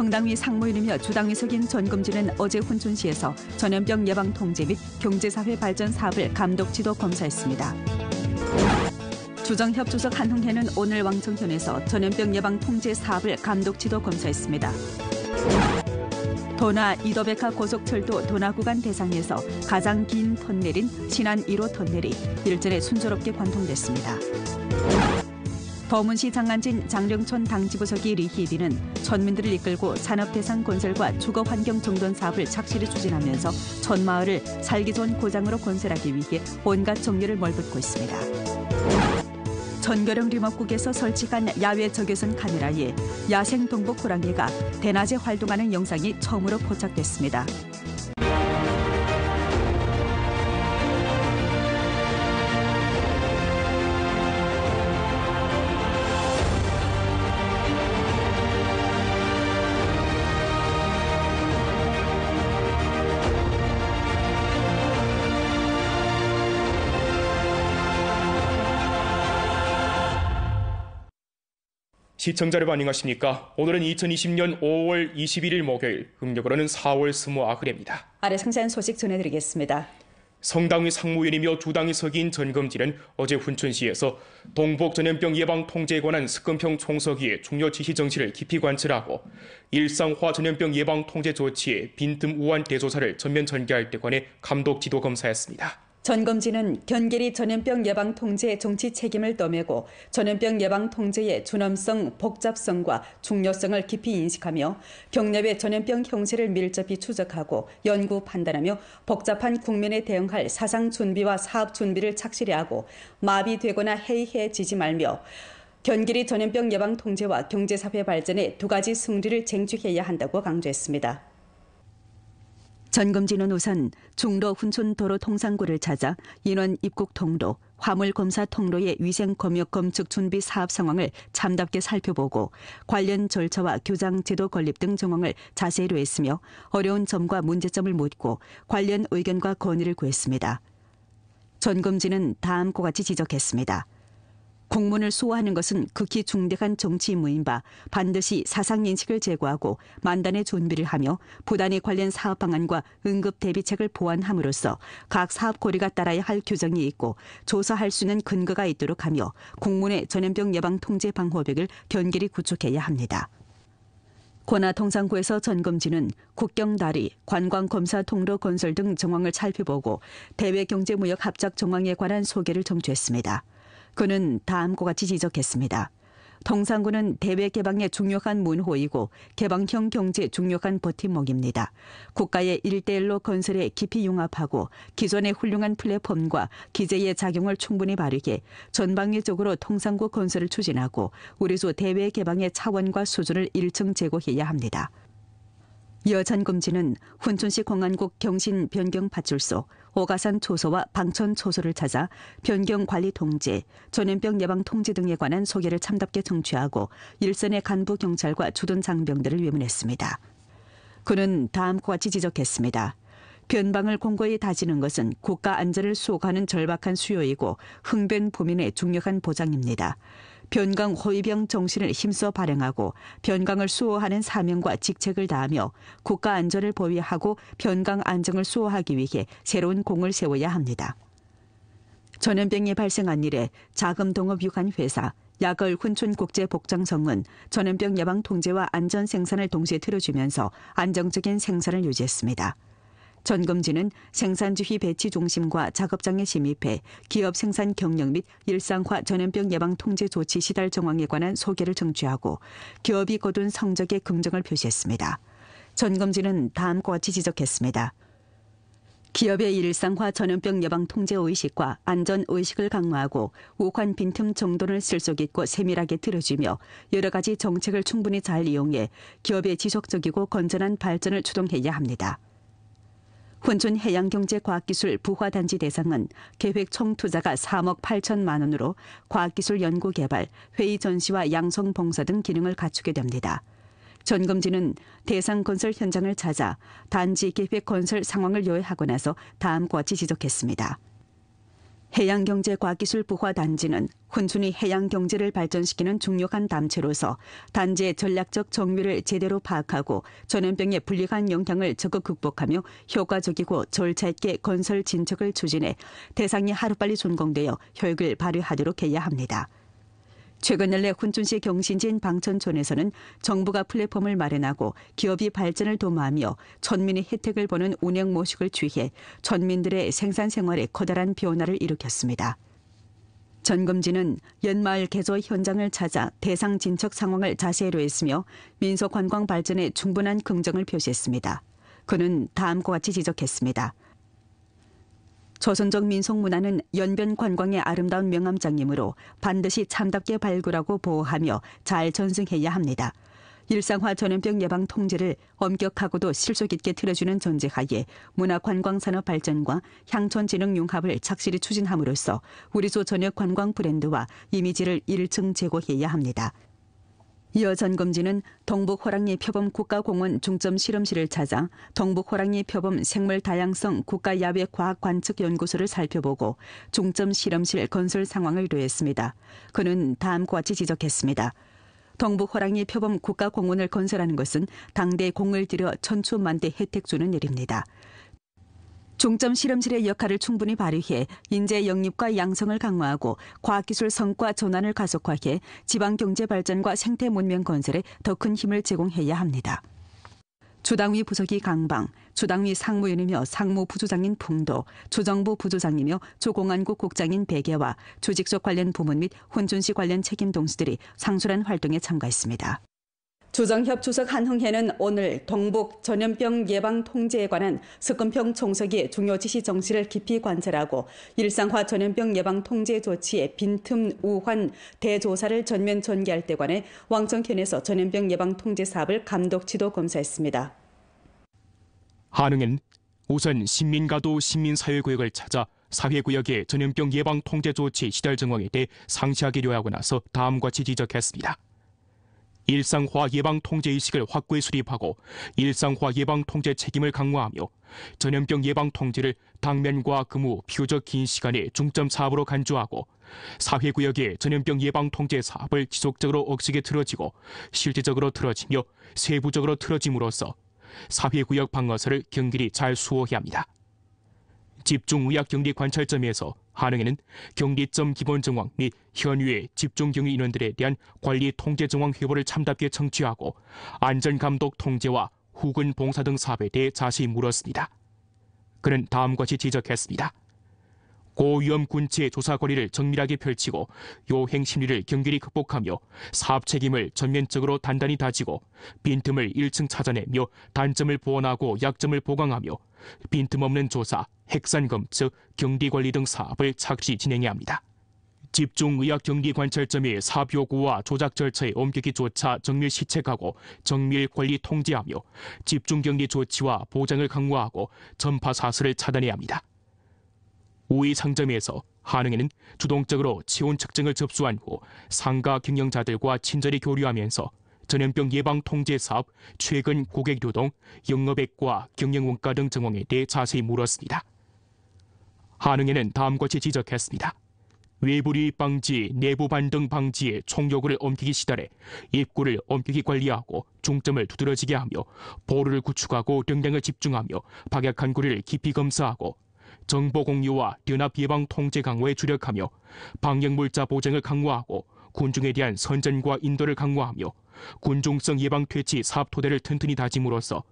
정당위 상무이며 주당위 석인 전금진은 어제 혼촌시에서 전염병 예방 통제 및 경제사회 발전 사업을 감독 지도 검사했습니다. 주정협조석 한홍현은 오늘 왕청현에서 전염병 예방 통제 사업을 감독 지도 검사했습니다. 도나 이더베카 고속철도 도나 구간 대상에서 가장 긴터넬인 신안 1호 터넬이 일전에 순조롭게 관통됐습니다. 더문시 장안진 장령촌 당지부석이 리히디는 전민들을 이끌고 산업대상 건설과 주거환경 정돈 사업을 착실히 추진하면서 전 마을을 살기 좋은 고장으로 건설하기 위해 온갖 정열를멀붙고 있습니다. 전교령 리먹국에서 설치한 야외 적외선 카메라에 야생 동복 호랑이가 대낮에 활동하는 영상이 처음으로 포착됐습니다. 시청자 를반분하십니까 오늘은 2020년 5월 21일 목요일, 음력으로는 4월 20아그레입니다. 아래 상세한 소식 전해드리겠습니다. 성당의 상무위원이며 주당의 서기인 전금진은 어제 훈천시에서 동북전염병 예방 통제에 관한 스금평 총서기의 중요 지시 정신을 깊이 관철하고 일상화 전염병 예방 통제 조치에 빈틈 우한 대조사를 전면 전개할 때 관해 감독 지도 검사했습니다. 전검진은 견결이 전염병 예방 통제 의 정치 책임을 떠매고 전염병 예방 통제의 존엄성 복잡성과 중요성을 깊이 인식하며 경내외 전염병 형세를 밀접히 추적하고 연구 판단하며 복잡한 국면에 대응할 사상 준비와 사업 준비를 착실히 하고 마비되거나 해이해지지 말며 견결이 전염병 예방 통제와 경제사회 발전의 두 가지 승리를 쟁취해야 한다고 강조했습니다. 전금진은 우선 중로 훈촌 도로 통상구를 찾아 인원 입국 통로, 화물 검사 통로의 위생 검역 검측 준비 사업 상황을 참답게 살펴보고 관련 절차와 교장 제도 건립 등 정황을 자세히로 했으며 어려운 점과 문제점을 묻고 관련 의견과 건의를 구했습니다. 전금진은 다음과 같이 지적했습니다. 공문을 수호하는 것은 극히 중대한 정치 무인바 반드시 사상 인식을 제고하고 만단의 준비를 하며 부단히 관련 사업 방안과 응급 대비책을 보완함으로써 각 사업 고리가 따라야 할 규정이 있고 조사할 수 있는 근거가 있도록 하며 공문의 전염병 예방 통제 방호벽을 견결히 구축해야 합니다. 권화통상구에서 전검진은 국경 다리, 관광 검사 통로 건설 등 정황을 살펴보고 대외 경제 무역 합작 정황에 관한 소개를 청취했습니다 그는 다음과 같이 지적했습니다. 통상구는 대외 개방의 중요한 문호이고 개방형 경제 중요한 버팀목입니다. 국가의 일대일로 건설에 깊이 융합하고 기존의 훌륭한 플랫폼과 기재의 작용을 충분히 발휘해 전방위적으로 통상구 건설을 추진하고 우리 조 대외 개방의 차원과 수준을 일층 제고해야 합니다. 여찬검진은 훈천시 공안국 경신변경파출소 오가산 초소와 방천 초소를 찾아 변경관리 통지 전염병 예방 통지 등에 관한 소개를 참답게 청취하고 일선의 간부 경찰과 주둔 장병들을 외문했습니다 그는 다음과 같이 지적했습니다. 변방을 공고히 다지는 것은 국가 안전을 수호하는 절박한 수요이고 흥변 보민의 중요한 보장입니다. 변강 호위병 정신을 힘써 발행하고 변강을 수호하는 사명과 직책을 다하며 국가 안전을 보위하고 변강 안정을 수호하기 위해 새로운 공을 세워야 합니다. 전염병이 발생한 이래 자금동업 유관 회사 약을 훈촌국제복장성은 전염병 예방 통제와 안전 생산을 동시에 틀어주면서 안정적인 생산을 유지했습니다. 전검진은 생산주희 배치 중심과 작업장에 심입해 기업 생산 경력 및 일상화 전염병 예방 통제 조치 시달 정황에 관한 소개를 청취하고 기업이 거둔 성적의 긍정을 표시했습니다. 전검진은 다음과 같이 지적했습니다. 기업의 일상화 전염병 예방 통제 의식과 안전 의식을 강화하고 우한 빈틈 정도를 실속 있고 세밀하게 들어주며 여러 가지 정책을 충분히 잘 이용해 기업의 지속적이고 건전한 발전을 추동해야 합니다. 혼촌 해양경제과학기술 부화단지 대상은 계획 총 투자가 3억 8천만 원으로 과학기술 연구 개발, 회의 전시와 양성 봉사 등 기능을 갖추게 됩니다. 전금진은 대상 건설 현장을 찾아 단지 계획 건설 상황을 요해하고 나서 다음과 같이 지적했습니다. 해양경제과기술부화단지는 훈순히 해양경제를 발전시키는 중요한 단체로서 단지의 전략적 정밀을 제대로 파악하고 전염병의 불리한 영향을 적극 극복하며 효과적이고 절차 있게 건설 진척을 추진해 대상이 하루빨리 준공되어 효익을 발휘하도록 해야 합니다. 최근 내 훈춘시 경신진 방천촌에서는 정부가 플랫폼을 마련하고 기업이 발전을 도모하며 전민이 혜택을 보는 운영 모식을 취해 전민들의 생산 생활에 커다란 변화를 일으켰습니다. 전금진은 연마을 개조 현장을 찾아 대상 진척 상황을 자세히로 했으며 민속 관광 발전에 충분한 긍정을 표시했습니다. 그는 다음과 같이 지적했습니다. 조선적 민속문화는 연변 관광의 아름다운 명암장이므로 반드시 참답게 발굴하고 보호하며 잘 전승해야 합니다. 일상화 전염병 예방 통제를 엄격하고도 실속 있게 틀어주는 전제하에 문화관광산업 발전과 향촌진흥 융합을 착실히 추진함으로써 우리조 전역 관광 브랜드와 이미지를 일층 제고해야 합니다. 이어 전검진은 동북호랑이 표범 국가공원 중점 실험실을 찾아 동북호랑이 표범 생물 다양성 국가야외과학관측연구소를 살펴보고 중점 실험실 건설 상황을 의뢰했습니다. 그는 다음과 같이 지적했습니다. 동북호랑이 표범 국가공원을 건설하는 것은 당대 공을 들여 천추만대 혜택 주는 일입니다. 종점 실험실의 역할을 충분히 발휘해 인재 영입과 양성을 강화하고 과학기술 성과 전환을 가속화해 지방경제 발전과 생태 문명 건설에 더 큰 힘을 제공해야 합니다. 주당위 부석이 강방, 주당위 상무위원이며 상무 부조장인 풍도, 주정부 부조장이며 조공안국 국장인 백예와 조직적 관련 부문 및 혼준시 관련 책임 동수들이 상술한 활동에 참가했습니다. 조정협조석 한흥혜는 오늘 동북 전염병 예방 통제에 관한 석금평 총석이 중요 지시 정시를 깊이 관찰하고 일상화 전염병 예방 통제 조치의 빈틈 우환 대조사를 전면 전개할 때 관해 왕정현에서 전염병 예방 통제 사업을 감독 지도 검사했습니다. 한흥은 우선 신민가도 신민사회구역을 찾아 사회구역의 전염병 예방 통제 조치 시달 정황에 대해 상시하게 요약하고 나서 다음과 같이 지적했습니다. 일상화 예방 통제 의식을 확고히 수립하고 일상화 예방 통제 책임을 강화하며 전염병 예방 통제를 당면과 근무 비교적 긴 시간에 중점 사업으로 간주하고 사회 구역의 전염병 예방 통제 사업을 지속적으로 억지게 틀어지고 실질적으로 틀어지며 세부적으로 틀어짐으로써 사회 구역 방어설을 경기리 잘 수호해야 합니다. 집중 의학 경리 관찰점에서 한응에는 경리점 기본 정황 및 현위의 집중 경위 인원들에 대한 관리 통제 정황 회보를 참답게 청취하고 안전 감독 통제와 후근 봉사 등 사업에 대해 자세히 물었습니다. 그는 다음과 같이 지적했습니다. 고위험 군체 조사 거리를 정밀하게 펼치고 요행 심리를 경계히 극복하며 사업 책임을 전면적으로 단단히 다지고 빈틈을 1층 찾아내며 단점을 보완하고 약점을 보강하며 빈틈없는 조사, 핵산검 즉 경비관리 등 사업을 착시 진행해야 합니다. 집중의학경기관찰점이 사업 요구와 조작 절차에 엄격히조차 정밀 시책하고 정밀 관리 통제하며 집중경리 조치와 보장을 강화하고 전파 사슬을 차단해야 합니다. 5위 상점에서 한흥에는 주동적으로 치온 측정을 접수한 후 상가 경영자들과 친절히 교류하면서 전염병 예방 통제 사업, 최근 고객 유동, 영업액과 경영 원가 등 정황에 대해 자세히 물었습니다. 한흥에는 다음과 같이 지적했습니다. 외부리 방지, 내부 반등 방지에 총력을 옮기기 시달해 입구를 엄격히 관리하고 중점을 두드러지게 하며 보루를 구축하고 역량을 집중하며 박약한 구리를 깊이 검사하고 정보 공유와 연합 예방 통제 강화에 주력하며 방역물자 보장을 강화하고 군중에 대한 선전과 인도를 강화하며 군중성 예방 퇴치 사업 토대를 튼튼히 다짐으로써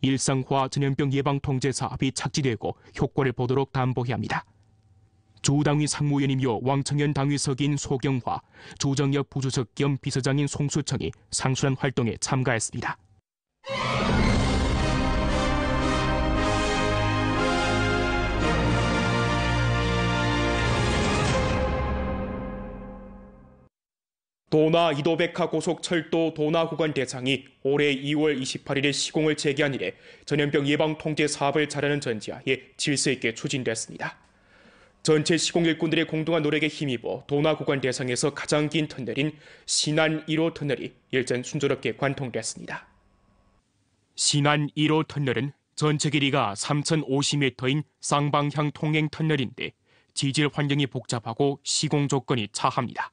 일상화 전염병 예방 통제 사업이 착지되고 효과를 보도록 담보해야 합니다. 조당위 상무위원이며 왕청현 당위석인 소경화, 조정엽 부주석 겸 비서장인 송수청이 상수한 활동에 참가했습니다. 도나 이도백하 고속철도 도나 구간 대상이 올해 2월 28일에 시공을 재개한 이래 전염병 예방 통제 사업을 잘하는 전지하에 질서 있게 추진됐습니다. 전체 시공 일꾼들의 공동한 노력에 힘입어 도나 구간 대상에서 가장 긴 터널인 신안 1호 터널이 일전 순조롭게 관통됐습니다. 신안 1호 터널은 전체 길이가 3,050m인 쌍방향 통행 터널인데 지질 환경이 복잡하고 시공 조건이 차합니다.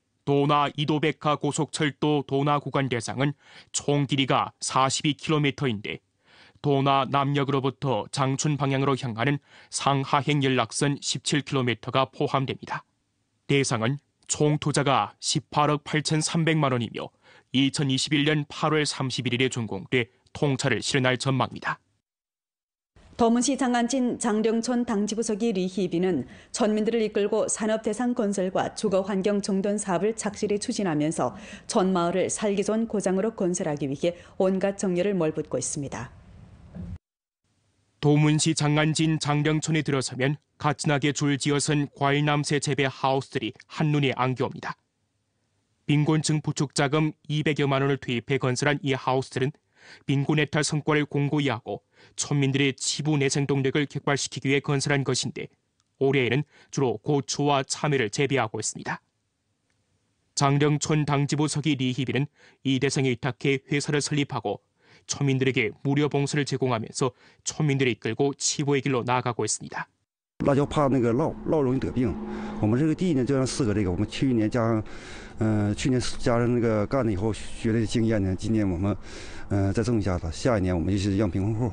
도나 이도베카 고속철도 도나 구간 대상은 총 길이가 42km인데 도나 남녘으로부터 장춘 방향으로 향하는 상하행 연락선 17km가 포함됩니다. 대상은 총 투자가 18억 8,300만 원이며 2021년 8월 31일에 준공돼 통차를 실현할 전망입니다. 더문시 장안진 장령촌 당지부서기 리희비는 전민들을 이끌고 산업대상 건설과 주거환경 정돈 사업을 착실히 추진하면서 전 마을을 살기 좋은 고장으로 건설하기 위해 온갖 정열을 몰붓고 있습니다. 도문시 장안진 장령촌에 들어서면 가진하게 줄지어선 과일남새 재배 하우스들이 한눈에 안겨옵니다. 빈곤층 부축 자금 200여만 원을 투입해 건설한 이 하우스들은 민곤해탈 성과를 공고히 하고 천민들의 지부 내생 동력을 격발시키기 위해 건설한 것인데 올해에는 주로 고추와 참외를 재배하고 있습니다. 장령촌 당지부석이 리히비는 이 대상에 위탁해 회사를 설립하고 천민들에게 무료 봉사를 제공하면서 천민들을 이끌고 치보의 길로 나아가고 있습니다. 辣椒怕那个涝，涝容易得病。我们这个地呢，就像四哥这个，我们去年加上，嗯，去年加上那个干了以后学的经验呢，今年我们，嗯，再种一下子。下一年我们就是让贫困户，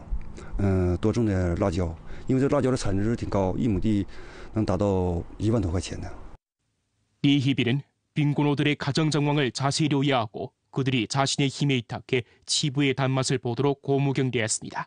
嗯，多种点辣椒，因为这辣椒的产值挺高，一亩地能达到一万多块钱呢。은빈곤들의가정황을자세히하고그들이자신의힘에의탁해부의단맛을보도록고무경대했습니다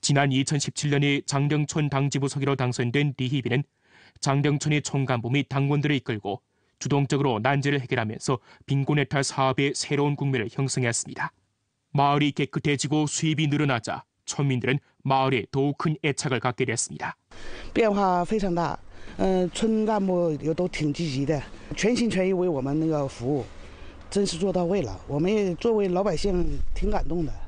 지난 2017년에 장경촌 당지부서기로 당선된 리히비는 장경촌의 총간부 및 당원들을 이끌고 주동적으로 난제를 해결하면서 빈곤해탈 사업의 새로운 국면을 형성했습니다. 마을이 깨끗해지고 수입이 늘어나자村민들은 마을에 더욱 큰 애착을 갖게 됐습니다. 변화 가非常大.村干部也都挺积极的，全心全意为我们那个服务，真是做到位了。我们也作为老百姓挺感动的。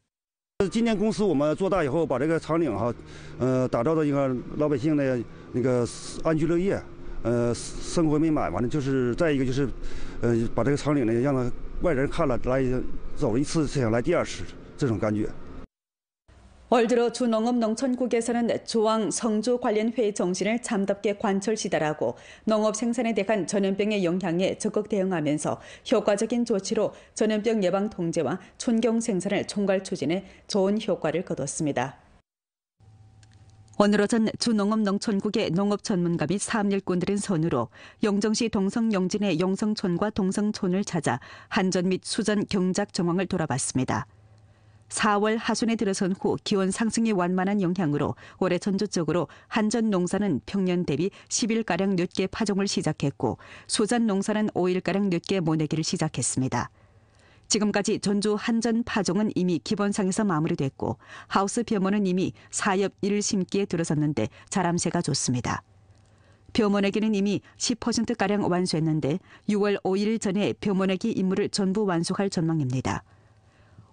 今年公司我们做大以后，把这个长岭哈，呃，打造的一个老百姓的那个安居乐业，呃，生活美满。完了就是再一个就是，呃，把这个长岭呢，让他外人看了来走一次，想来第二次这种感觉。올 들어 준농업 농촌국에서는 조항 성조관련회의 정신을 잠답게 관철시달하고 농업 생산에 대한 전염병의 영향에 적극 대응하면서 효과적인 조치로 전염병 예방 통제와 촌경 생산을 총괄 추진해 좋은 효과를 거뒀습니다. 오늘 오전 주농업 농촌국의 농업 전문가 및 사업일꾼들은 선으로 영정시 동성 영진의 영성촌과 동성촌을 찾아 한전 및 수전 경작 정황을 돌아봤습니다. 4월 하순에 들어선 후 기온 상승이 완만한 영향으로 올해 전조적으로 한전 농사는 평년 대비 10일가량 늦게 파종을 시작했고 소잔 농사는 5일가량 늦게 모내기를 시작했습니다. 지금까지 전주 한전 파종은 이미 기본상에서 마무리됐고 하우스 벼모는 이미 사엽 1 심기에 들어섰는데 자람새가 좋습니다. 벼모내기는 이미 10%가량 완수했는데 6월 5일 전에 벼모내기 임무를 전부 완수할 전망입니다.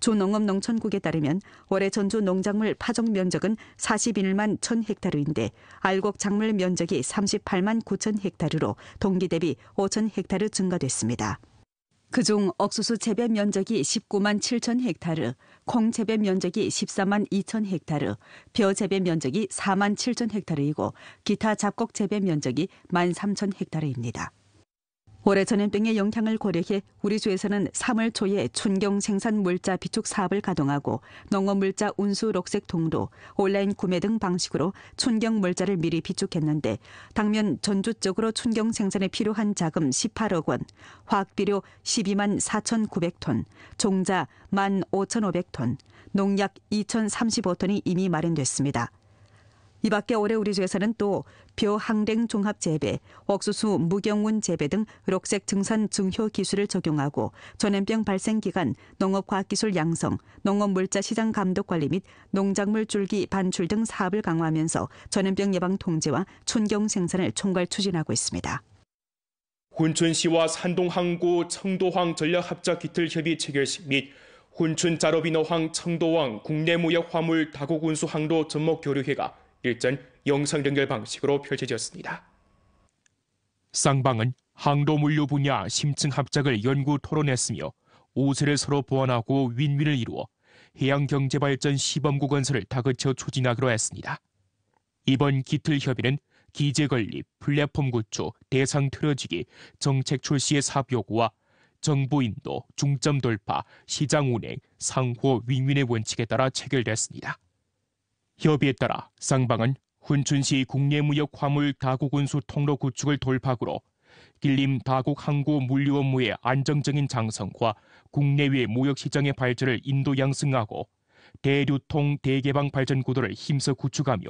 조농업 농촌국에 따르면 올해 전주 농작물 파종 면적은 41만 1000헥타르인데 알곡 작물 면적이 38만 9천 헥타르로 동기 대비 5천 헥타르 증가됐습니다. 그중 억수수 재배 면적이 19만 7천 헥타르, 콩 재배 면적이 14만 2천 헥타르, 벼 재배 면적이 4만 7천 헥타르이고 기타 잡곡 재배 면적이 1만 3천 헥타르입니다. 올해 전염병의 영향을 고려해 우리 주에서는 3월 초에 춘경 생산 물자 비축 사업을 가동하고 농업 물자 운수 녹색 통로, 온라인 구매 등 방식으로 춘경 물자를 미리 비축했는데 당면 전주 쪽으로 춘경 생산에 필요한 자금 18억 원, 화학비료 12만 4,900톤, 종자 1만 5,500톤, 농약 2,035톤이 이미 마련됐습니다. 이 밖에 올해 우리 주에서는 또 벼항댕 종합재배, 옥수수 무경운 재배 등 녹색 증산 증효 기술을 적용하고 전염병 발생 기간 농업과학기술 양성, 농업물자 시장 감독 관리 및 농작물 줄기 반출 등 사업을 강화하면서 전염병 예방 통제와 촌경 생산을 총괄 추진하고 있습니다. 훈춘시와 산동항구 청도항 전략합작기틀협의 체결식 및 훈춘 자로비너항 청도항 국내무역화물 다국운수항로 접목교류회가 일전 영상 연결 방식으로 펼쳐졌습니다. 쌍방은 항로물류 분야 심층 합작을 연구 토론했으며 오세를 서로 보완하고 윈윈을 이루어 해양경제발전 시범구 건설을 다그쳐 추진하기로 했습니다. 이번 기틀 협의는 기재 건립, 플랫폼 구축, 대상 틀어지기, 정책 출시의 사업 요구와 정부 인도, 중점 돌파, 시장 운행, 상호 윈윈의 원칙에 따라 체결됐습니다. 협의에 따라 쌍방은 훈춘시 국내무역 화물 다국운수 통로 구축을 돌파구로 길림 다국 항구 물류 업무의 안정적인 장성과 국내외 무역 시장의 발전을 인도 양승하고 대류통 대개방 발전 구도를 힘써 구축하며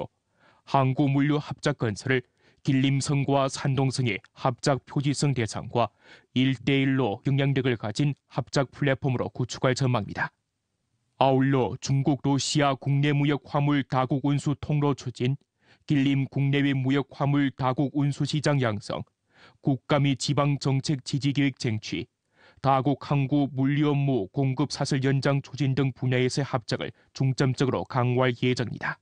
항구 물류 합작 건설을 길림성과 산동성의 합작 표지성 대상과 일대일로 영향력을 가진 합작 플랫폼으로 구축할 전망입니다. 아울러 중국 러시아 국내 무역 화물 다국 운수 통로 추진, 길림 국내외 무역 화물 다국 운수 시장 양성, 국감이 지방 정책 지지 계획 쟁취, 다국 항구 물류 업무 공급 사슬 연장 추진 등 분야에서의 합작을 중점적으로 강화할 예정이다.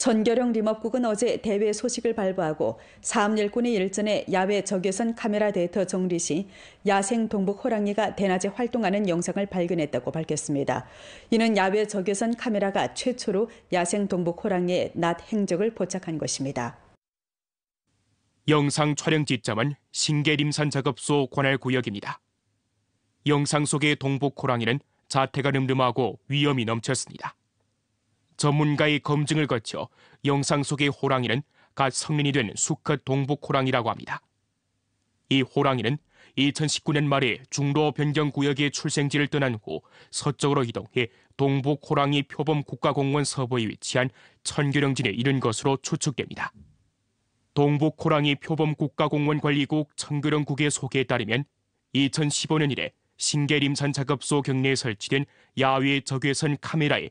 전결형 리먹국은 어제 대회 소식을 발부하고 사암일꾼이 일전에 야외 적외선 카메라 데이터 정리 시 야생 동북 호랑이가 대낮에 활동하는 영상을 발견했다고 밝혔습니다. 이는 야외 적외선 카메라가 최초로 야생 동북 호랑이의 낮 행적을 포착한 것입니다. 영상 촬영 지점은 신계림산 작업소 관할 구역입니다. 영상 속의 동북 호랑이는 자태가 늠름하고 위험이 넘쳤습니다. 전문가의 검증을 거쳐 영상 속의 호랑이는 갓 성인이 된 수컷 동북 호랑이라고 합니다. 이 호랑이는 2019년 말에 중도 변경 구역의 출생지를 떠난 후 서쪽으로 이동해 동북 호랑이 표범 국가공원 서부에 위치한 천교령진에 이른 것으로 추측됩니다. 동북 호랑이 표범 국가공원 관리국 천교령국의 소개에 따르면 2015년 이래 신계림산 작업소 경내에 설치된 야외 적외선 카메라에